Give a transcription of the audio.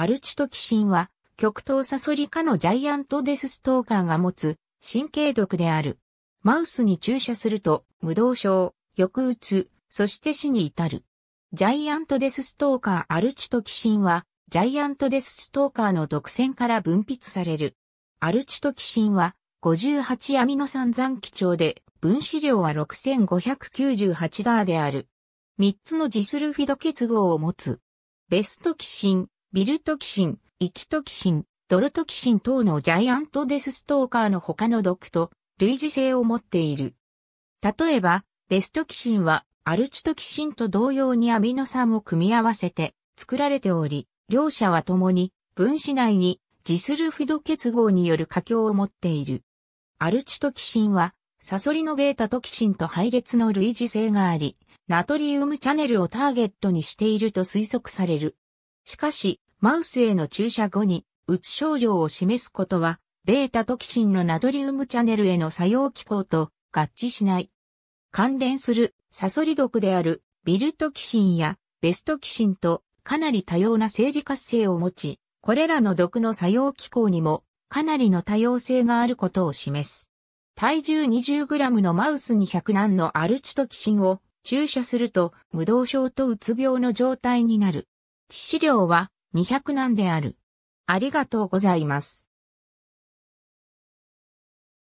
アルチトキシンは、極東サソリ科のジャイアントデスストーカーが持つ神経毒である。マウスに注射すると、無動症、抑うつ、そして死に至る。ジャイアントデスストーカーアルチトキシンは、ジャイアントデスストーカーの毒腺から分泌される。アルチトキシンは、58アミノ酸残基調で、分子量は6598ダーである。3つのジスルフィド結合を持つ。ベストキシン、ビルトキシン、イキトキシン、ドルトキシン等のジャイアントデスストーカーの他の毒と類似性を持っている。例えば、ベストキシンはアルチトキシンと同様にアミノ酸を組み合わせて作られており、両者は共に分子内にジスルフィド結合による過強を持っている。アルチトキシンはサソリのベータトキシンと配列の類似性があり、ナトリウムチャネルをターゲットにしていると推測される。しかし、マウスへの注射後に、うつ症状を示すことは、ベータトキシンのナトリウムチャネルへの作用機構と合致しない。関連するサソリ毒であるビルトキシンやベストキシンとかなり多様な生理活性を持ち、これらの毒の作用機構にもかなりの多様性があることを示す。体重 20g のマウスに100難のアルチトキシンを注射すると無動症とうつ病の状態になる。致死量は200なんである。ありがとうございます。